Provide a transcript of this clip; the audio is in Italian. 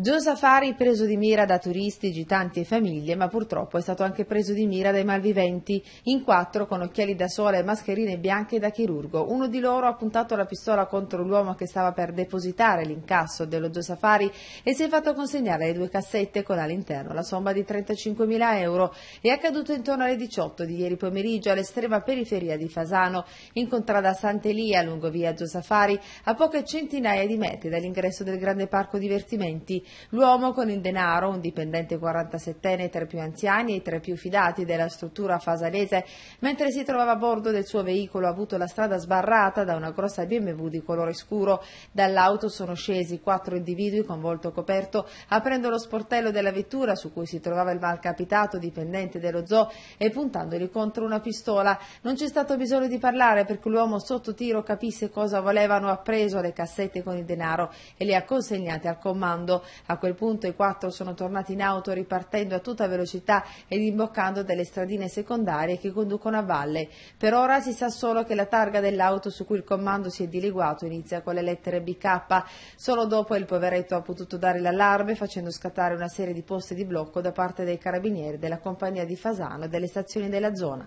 Joe Safari preso di mira da turisti, gitanti e famiglie, ma purtroppo è stato anche preso di mira dai malviventi, in quattro con occhiali da sole e mascherine bianche da chirurgo. Uno di loro ha puntato la pistola contro l'uomo che stava per depositare l'incasso dello Joe Safari e si è fatto consegnare le due cassette con all'interno la somma di 35.000 euro. È accaduto intorno alle 18 di ieri pomeriggio all'estrema periferia di Fasano, in contrada Sant'Elia lungo via Joe Safari, a poche centinaia di metri dall'ingresso del grande parco divertimenti. L'uomo con il denaro, un dipendente 47enne tra i più anziani e tra i più fidati della struttura fasalese, mentre si trovava a bordo del suo veicolo ha avuto la strada sbarrata da una grossa BMW di colore scuro. Dall'auto sono scesi quattro individui con volto coperto, aprendo lo sportello della vettura su cui si trovava il malcapitato dipendente dello zoo e puntandoli contro una pistola. Non c'è stato bisogno di parlare perché l'uomo sotto tiro capisse cosa volevano, ha preso le cassette con il denaro e le ha consegnate al comando. A quel punto i quattro sono tornati in auto ripartendo a tutta velocità ed imboccando delle stradine secondarie che conducono a valle. Per ora si sa solo che la targa dell'auto su cui il comando si è dileguato inizia con le lettere BK. Solo dopo il poveretto ha potuto dare l'allarme facendo scattare una serie di posti di blocco da parte dei carabinieri della compagnia di Fasano e delle stazioni della zona.